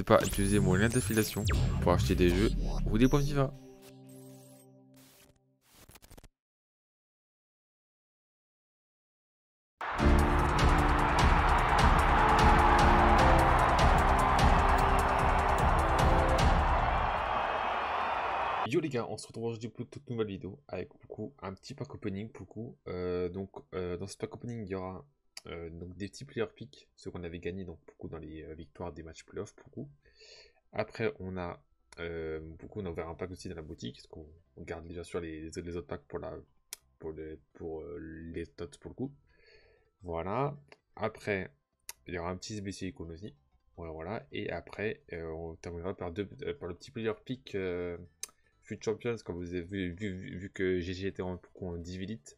N'hésitez pas utiliser mon lien d'affiliation pour acheter des jeux ou des points FIFA. Yo les gars, on se retrouve aujourd'hui pour toute nouvelle vidéo avec beaucoup un petit pack opening pour euh, donc euh, dans ce pack opening il y aura euh, donc des petits player picks, ceux qu'on avait gagné donc beaucoup dans les euh, victoires des matchs playoffs, beaucoup. Après, on a beaucoup, ouvert un pack aussi dans la boutique, parce qu'on garde bien sûr les, autres packs pour, la, pour, les, pour euh, pour le coup. Voilà. Après, il y aura un petit SBC Icon aussi. Voilà, Et après, on terminera par, deux, par le petit player pick Future Champions, comme vous avez vu, vu, que GG était en, en villites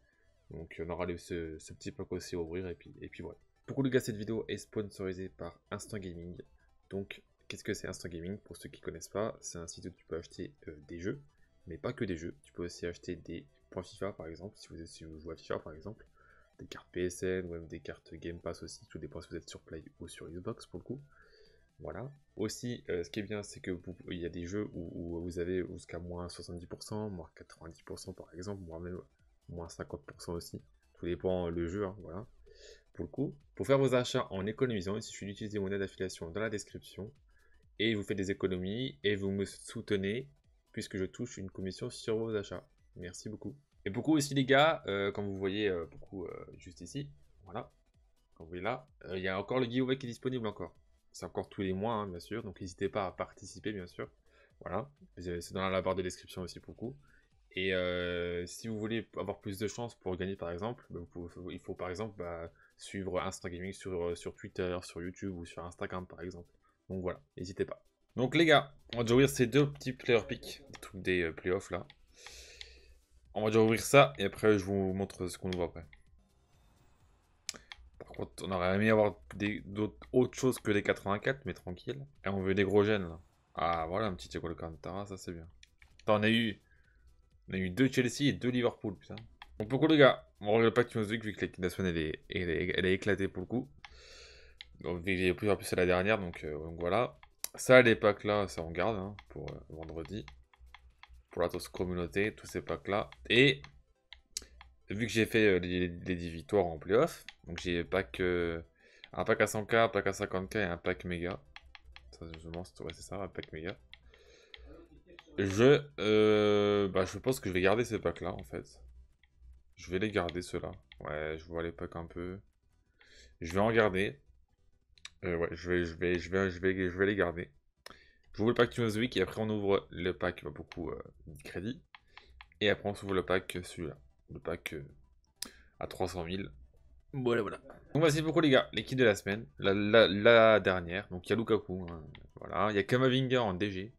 donc on aura ce, petit pack aussi à ouvrir et puis, et puis voilà. Pour les gars, cette vidéo est sponsorisée par Instant Gaming. Donc qu'est-ce que c'est Instant Gaming Pour ceux qui ne connaissent pas, c'est un site où tu peux acheter euh, des jeux, mais pas que des jeux. Tu peux aussi acheter des points FIFA par exemple, si vous, si vous jouez à FIFA par exemple, des cartes PSN ou même des cartes Game Pass aussi, tout dépend si vous êtes sur Play ou sur Xbox pour le coup. Voilà. Aussi, euh, ce qui est bien, c'est que il y a des jeux où, vous avez jusqu'à moins 70%, moins 90% par exemple, moi même moins 50% aussi. Tout dépend euh, le jeu, hein, voilà. Pour le coup, pour faire vos achats en économisant, il suffit d'utiliser mon aide d'affiliation dans la description et vous faites des économies et vous me soutenez puisque je touche une commission sur vos achats. Merci beaucoup. Et beaucoup aussi les gars, comme euh, vous voyez euh, beaucoup juste ici, voilà, comme vous voyez là, il y a encore le giveaway qui est disponible encore. C'est encore tous les mois hein, bien sûr, donc n'hésitez pas à participer bien sûr. Voilà, c'est dans la barre de description aussi pour le coup. Et euh, si vous voulez avoir plus de chances pour gagner, par exemple, bah, il faut par exemple bah, suivre Insta Gaming sur, euh, sur Twitter, sur YouTube ou sur Instagram, par exemple. Donc voilà, n'hésitez pas. Donc les gars, on va déjà ouvrir ces deux petits player picks, des trucs des euh, playoffs là. On va déjà ouvrir ça et après je vous montre ce qu'on voit après. Par contre, on aurait aimé avoir d'autres choses que les 84, mais tranquille. Et on veut des gros gènes là. Ah voilà, un petit de Cantara, ça c'est bien. T'en as eu on a eu deux Chelsea et deux Liverpool, putain. Donc coup les gars, on regarde pas Champions League vu que la nationale elle est, elle, est, elle éclatée pour le coup. Donc il y a plusieurs plus à la dernière, donc, euh, voilà. Ça, les packs là, ça on garde hein, pour euh, vendredi. Pour la tosse communauté, tous ces packs là. Et vu que j'ai fait euh, les, 10 victoires en playoff, donc j'ai pack, un pack à 100k, un pack à 50k et un pack méga. Ça, je pense, ouais, c'est ça, un pack méga. Je, euh, bah, je pense que je vais garder ces packs-là, en fait. Je vais les garder, ceux-là. Ouais, je vois les packs un peu. Je vais en garder. Euh, ouais, je vais, je, vais, je, vais, je, vais, je vais les garder. le pack Team Week et après on ouvre le pack va bah, beaucoup euh, de crédit. Et après on s'ouvre le pack celui-là. Le pack à 300 000. Voilà, voilà. Donc voici beaucoup les gars, l'équipe de la semaine, la, la, dernière. Donc il y a Lukaku, hein, voilà. Il y a Kamavinga en DG,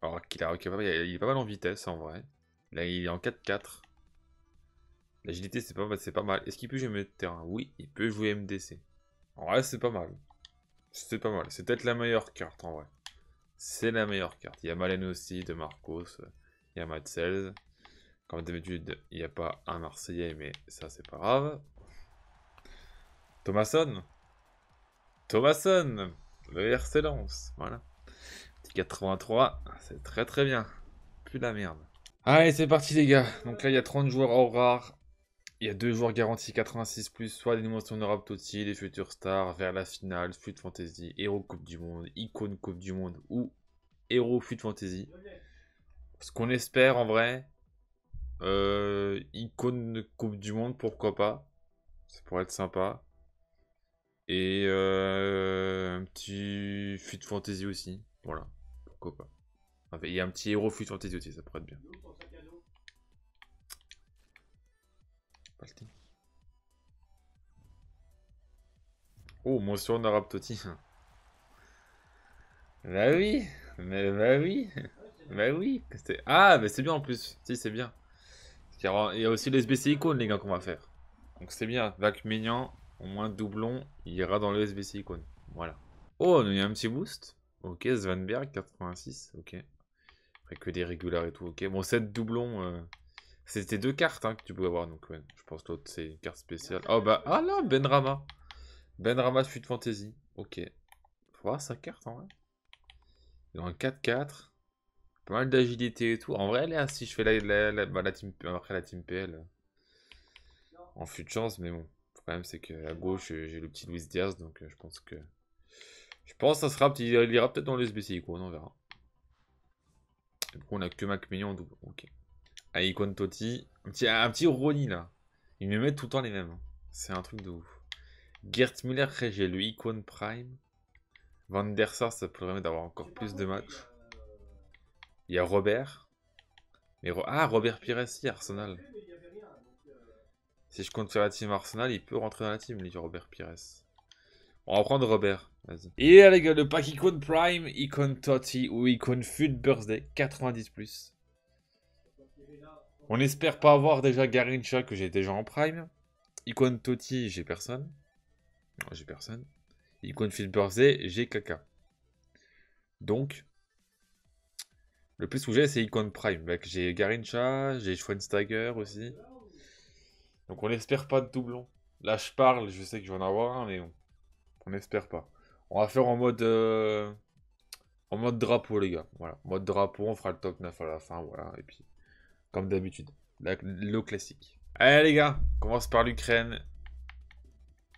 alors qu'il est pas mal en vitesse en vrai. Là il est en 4-4. L'agilité c'est pas, pas mal. Est-ce qu'il peut jouer MDC Oui, il peut jouer MDC. En vrai c'est pas mal. C'est pas mal. C'est peut-être la meilleure carte en vrai. C'est la meilleure carte. Il y a Malen aussi, de Marcos. Il y a Matzels. Comme d'habitude, il n'y a pas un Marseillais, mais ça c'est pas grave. Thomason Thomason Le RC Lance, voilà. 83, c'est très très bien. Plus la merde. Allez, c'est parti les gars. Donc là, il y a 30 joueurs au rare. Il y a deux joueurs garantis 86+, plus, soit des nominations honorables Totti, les futurs stars, vers la finale, fuite Fantasy, Héros Coupe du Monde, Icône Coupe du Monde ou Héros de Fantasy. Ce qu'on espère en vrai, euh, Icône Coupe du Monde, pourquoi pas. Ça pourrait être sympa. Et euh, un petit Fluid Fantasy aussi. Voilà, pourquoi pas. Il y a un petit héros futur ça pourrait être bien. Oh, motion d'arabe Toti. Bah oui, mais bah oui, bah oui. Ah, mais c'est bien en plus. Si, c'est bien. Il y a aussi l'SBC SBC les gars, qu'on va faire. Donc c'est bien. Vac mignon, au moins doublon, il ira dans le SBC icône. Voilà. Oh, il y a un petit boost. Ok, Svenberg, 86, ok. Après que des régulars et tout, ok. Bon, 7 doublons, euh, c'était deux cartes hein, que tu pouvais avoir, donc je pense que l'autre c'est une carte spéciale. Oh bah, ah là, Benrama. Benrama Suite Fantasy, ok. Faut voir sa carte en vrai. Il un 4-4. Pas mal d'agilité et tout. En vrai, si je fais la, la bah, team, après la team PL, euh, en fut de chance, mais bon. Le problème, c'est que à gauche, j'ai le petit Luis Diaz, donc euh, je pense que je pense que ça sera, ira peut-être dans le SBC quoi, on verra. Du coup on a que Mac Mignon en double Ok. Icon Totti. Un petit, un petit Ronny là. Ils me mettent tout le temps les mêmes. Hein. C'est un truc de ouf. Gert Müller j'ai le Icon Prime. Van der Sar, ça pourrait permettre d'avoir encore plus de matchs. Il y a Robert. Mais ah, Robert Pires, si, Arsenal. Si je compte sur la team Arsenal, il peut rentrer dans la team, lui, Robert Pires. On va prendre Robert. Et allez les gars, le pack Icon Prime, Icon totti ou Icon Food Birthday, 90 On espère pas avoir déjà Garincha que j'ai déjà en prime. Icon Toti, j'ai personne. j'ai personne. Icon Food Birthday, j'ai caca. Donc, le plus sujet, c'est Icon Prime. J'ai Garincha, j'ai Schweinsteiger aussi. Donc, on espère pas de doublon. Là, je parle, je sais que je vais en avoir un, mais on n'espère pas. On va faire en mode... Euh, en mode drapeau, les gars. Voilà. Mode drapeau, on fera le top 9 à la fin, voilà. Et puis, comme d'habitude, le classique. Allez, les gars, commence par l'Ukraine.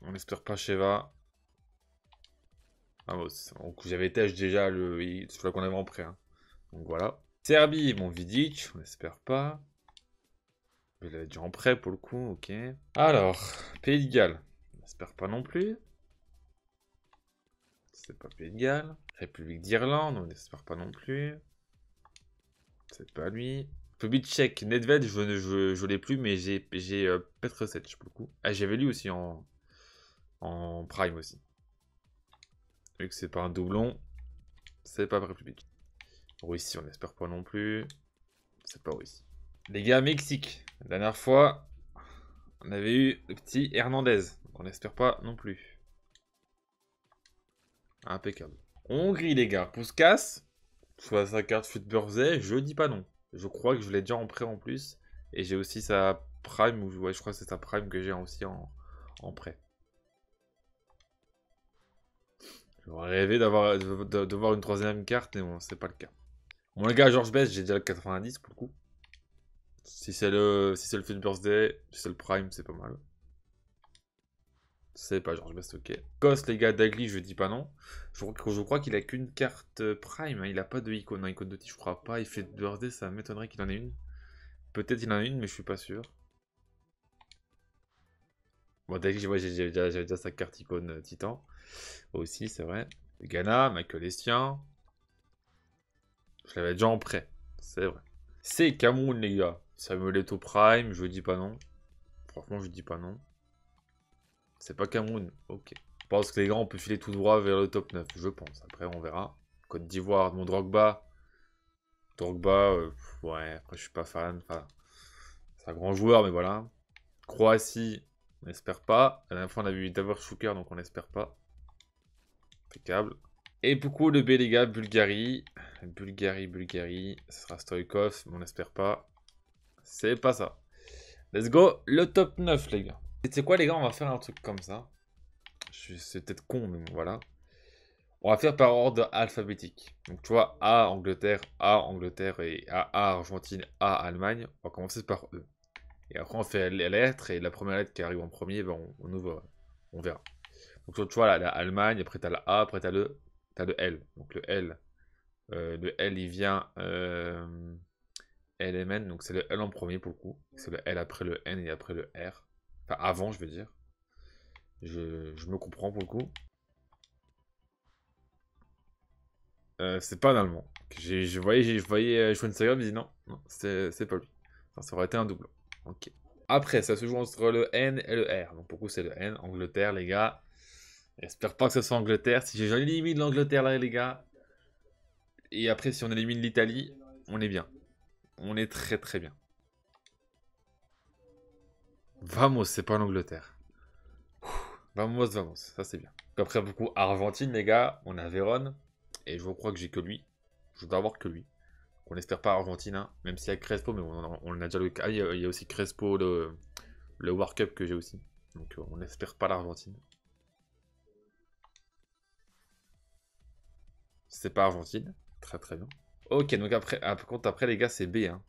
On n'espère pas Sheva. Ah, bon, J'avais tâche déjà le, crois qu'on avait en prêt. Hein. Donc voilà. Serbie, mon Vidic, on n'espère pas. Il avait déjà en prêt pour le coup, ok. Alors, Pays de Galles, on n'espère pas non plus c'est pas plus République d'Irlande, on n'espère pas non plus. C'est pas lui. Public tchèque, Nedved, je ne je, l'ai plus, mais j'ai j'ai 7 euh, sais le beaucoup. Ah, j'avais lui aussi en, en Prime aussi. Vu que c'est pas un doublon, c'est pas République. Russie, on n'espère pas non plus. C'est pas Russie. Les gars, Mexique. La dernière fois, on avait eu le petit Hernandez. on n'espère pas non plus. Impeccable. Hongrie, les gars. casse soit sa carte Birthday, je dis pas non. Je crois que je l'ai déjà en prêt en plus. Et j'ai aussi sa prime, ou ouais, je crois que c'est sa prime que j'ai aussi en, prêt. J'aurais rêvé d'avoir de, voir une troisième carte, mais bon, c'est pas le cas. Mon gars, georges Best, j'ai déjà le 90 pour le coup. Si c'est le, si c'est le Birthday, si c'est le Prime, c'est pas mal. C'est pas George Best, ok. Ghost, les gars, Dagli, je dis pas non. Je, crois qu'il a qu'une carte euh, Prime, hein. il a pas de icône. icône hein, de je crois pas. Il fait RD, ça m'étonnerait qu'il en ait une. Peut-être il en a une, mais je suis pas sûr. Bon, Dagli, j'avais déjà, sa carte icône euh, Titan. Aussi, c'est vrai. Ghana, Michael Estien. Je l'avais déjà en prêt, c'est vrai. C'est camoun les gars. Samuel au Prime, je dis pas non. Franchement, je dis pas non. C'est pas Cameroun. Ok. Je pense que les gars on peut filer tout droit vers le top 9. Je pense. Après, on verra. Côte d'Ivoire, mon Drogba. Drogba, euh, ouais, après, je suis pas fan. c'est un grand joueur, mais voilà. Croatie, on n'espère pas. la dernière fois, on a vu Davor Shuker, donc on n'espère pas. Impeccable. Et beaucoup de B, les gars. Bulgarie. Bulgarie, Bulgarie. Ce sera Stoikov, mais on n'espère pas. C'est pas ça. Let's go, le top 9, les gars. C'est quoi les gars, on va faire un truc comme ça. C'est peut-être con, mais voilà. On va faire par ordre alphabétique. Donc tu vois, A Angleterre, A Angleterre et A, Argentine, A Allemagne. On va commencer par E. Et après on fait les lettres et la première lettre qui arrive en premier, ben, on, verra. Donc tu vois, la Allemagne, après t'as la A, après t'as le, as le L. Donc le L, euh, le L il vient euh, LMN, donc c'est le L en premier pour le coup. C'est le L après le N et après le R avant, je veux dire. Je, me comprends pour le coup. Euh, c'est pas un allemand. Je voyais, je voyais je mais dis non, non c'est pas lui. ça aurait été un double. Ok. Après, ça se joue entre le N et le R. Donc, pour coup, c'est le N. Angleterre, les gars. J'espère pas que ce soit Angleterre. Si j'élimine l'Angleterre, là, les gars. Et après, si on élimine l'Italie, on est bien. On est très, très bien. Vamos, c'est pas l'Angleterre. Vamos, vamos, ça c'est bien. Après, beaucoup Argentine, les gars. On a Véron Et je crois que j'ai que lui. Je dois avoir que lui. On espère pas Argentine, hein, même s'il y a Crespo, mais on, a, déjà le cas. Ah, il, y a, aussi Crespo, le, le World Cup que j'ai aussi. Donc euh, on n'espère pas l'Argentine. C'est pas Argentine. Très très bien. Ok, donc après, ah, après les gars, c'est B. Hein.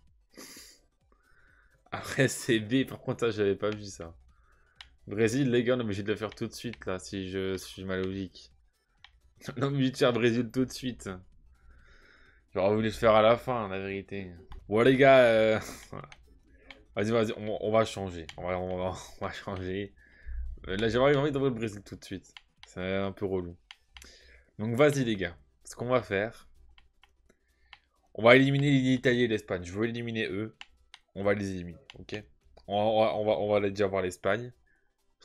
Après, c'est B. Par contre, j'avais pas vu ça. Brésil, les gars, on est obligé de le faire tout de suite, là, si je suis ma logique. On est obligé de faire Brésil tout de suite. J'aurais voulu le faire à la fin, la vérité. Bon, les gars, euh, vas-y, vas-y, on, va changer. On va, va, changer. Euh, là, j'avais envie d'envoyer le Brésil tout de suite. C'est un peu relou. Donc, vas-y, les gars. Ce qu'on va faire, on va éliminer l'Italie et l'Espagne. Je veux éliminer eux on va les éliminer, ok on va, on, va, on va aller déjà voir l'Espagne.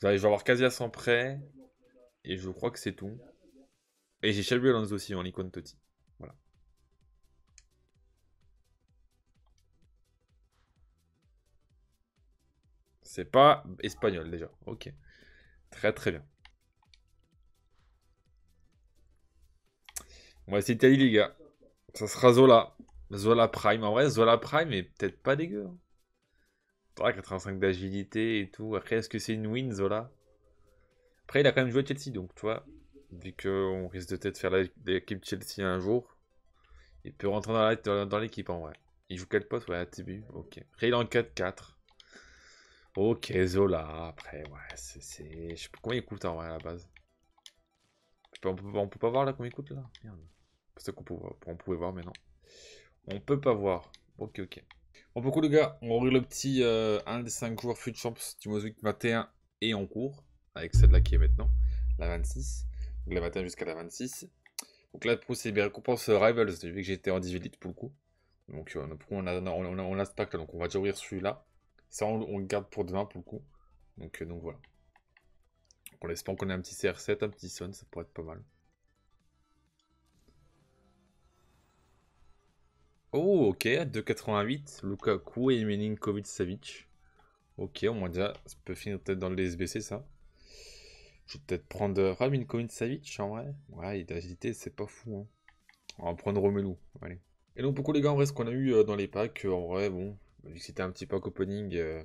Je vais avoir Casillas en prêt. Et je crois que c'est tout. Et j'ai Shelby Alonso aussi en icône Totti. Voilà. C'est pas espagnol déjà. Ok. Très très bien. On va essayer Italie les gars. Ça sera Zola. Zola Prime, en vrai, Zola Prime est peut-être pas dégueu. Hein. 85 d'agilité et tout. Après, est-ce que c'est une win, Zola Après, il a quand même joué Chelsea, donc, tu vois, vu qu'on risque de peut-être faire l'équipe Chelsea un jour, il peut rentrer dans l'équipe, en vrai. Il joue quel poste Ouais, à ok. Après, en 4-4. Ok, Zola, après, ouais, c'est... Je sais pas combien il coûte, en vrai, à la base. On peut, pas voir, là, combien il coûte, là Merde. Parce qu'on on pouvait voir, mais non. On peut pas voir. Ok, ok. Bon, beaucoup les gars, on ouvre le petit euh, un 1 des 5 joueurs Future Champs du 21 et en cours Avec celle-là qui est maintenant, la 26. Donc la 21 jusqu'à la 26. Donc là, pour c'est mes récompenses euh, Rivals. vu que j'étais en 18 litres pour le coup. Donc euh, on a, on a, on donc on va déjà ouvrir celui-là. Ça, on, le garde pour demain pour le coup. Donc, donc voilà. On espère qu'on ait un petit CR7, un petit Sun, ça pourrait être pas mal. Oh, ok, 2,88. Lukaku et et Milinkovic Savic. Ok, au moins déjà, ça peut finir peut-être dans le SBC, ça. Je vais peut-être prendre Raminkovic Savic, en vrai. Ouais, il est c'est pas fou. Hein. On va prendre Romelu, allez. Et donc, beaucoup les gars, en vrai, ce qu'on a eu euh, dans les packs, euh, en vrai, bon, vu que c'était un petit pack opening, euh,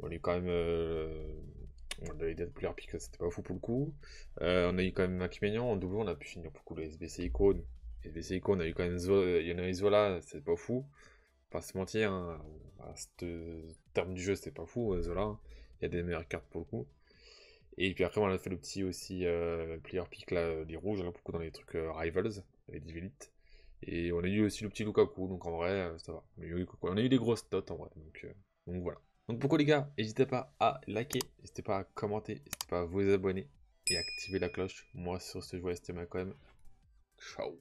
on est quand même... on a eu des plus rapides, c'était pas fou pour le coup. on a eu quand même Macmillan, en double, on a pu finir beaucoup le SBC icône des on a eu quand même Zola, Zola, c'est pas fou. Pas se mentir, hein. à ce euh, terme du jeu, c'était pas fou, euh, Zola. Il y a des meilleures cartes pour le coup. Et puis après, on a fait le petit aussi euh, player pick, là, euh, les rouges, là, beaucoup dans les trucs Rivals, les Divinite. Et on a eu aussi le petit Lukaku, donc en vrai, ça va. On a, eu, des grosses notes en vrai, donc, voilà. Donc pourquoi les gars, n'hésitez pas à liker, n'hésitez pas à commenter, n'hésitez pas à vous abonner et activer la cloche. Moi, sur ce, je vous laisse quand même. Ciao